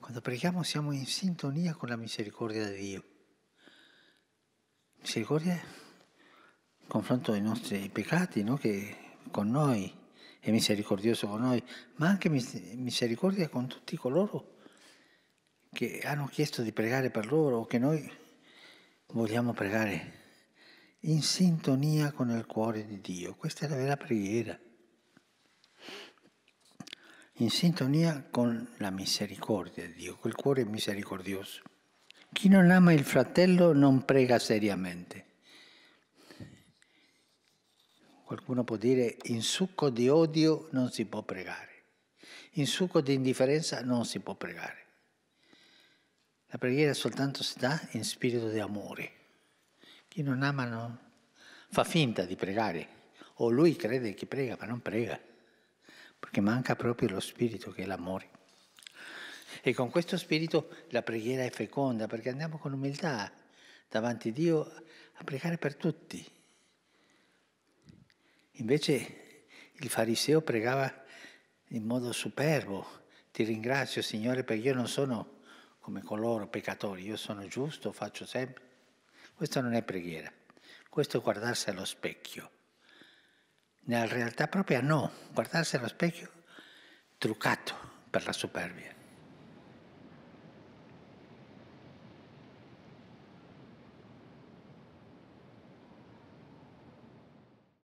Quando preghiamo siamo in sintonia con la misericordia di Dio. Misericordia in confronto ai nostri peccati, no? che con noi è misericordioso con noi, ma anche misericordia con tutti coloro che hanno chiesto di pregare per loro o che noi vogliamo pregare in sintonia con il cuore di Dio. Questa è la vera preghiera. In sintonia con la misericordia di Dio, quel cuore misericordioso. Chi non ama il fratello non prega seriamente. Qualcuno può dire in succo di odio non si può pregare, in succo di indifferenza non si può pregare. La preghiera soltanto si dà in spirito di amore. Chi non ama non... fa finta di pregare, o lui crede che prega, ma non prega, perché manca proprio lo spirito che è l'amore. E con questo spirito la preghiera è feconda, perché andiamo con umiltà davanti a Dio a pregare per tutti. Invece il fariseo pregava in modo superbo, ti ringrazio Signore perché io non sono come coloro peccatori, io sono giusto, faccio sempre. Questo non è preghiera, questo è guardarsi allo specchio. Nella realtà propria no, guardarsi allo specchio truccato per la superbia.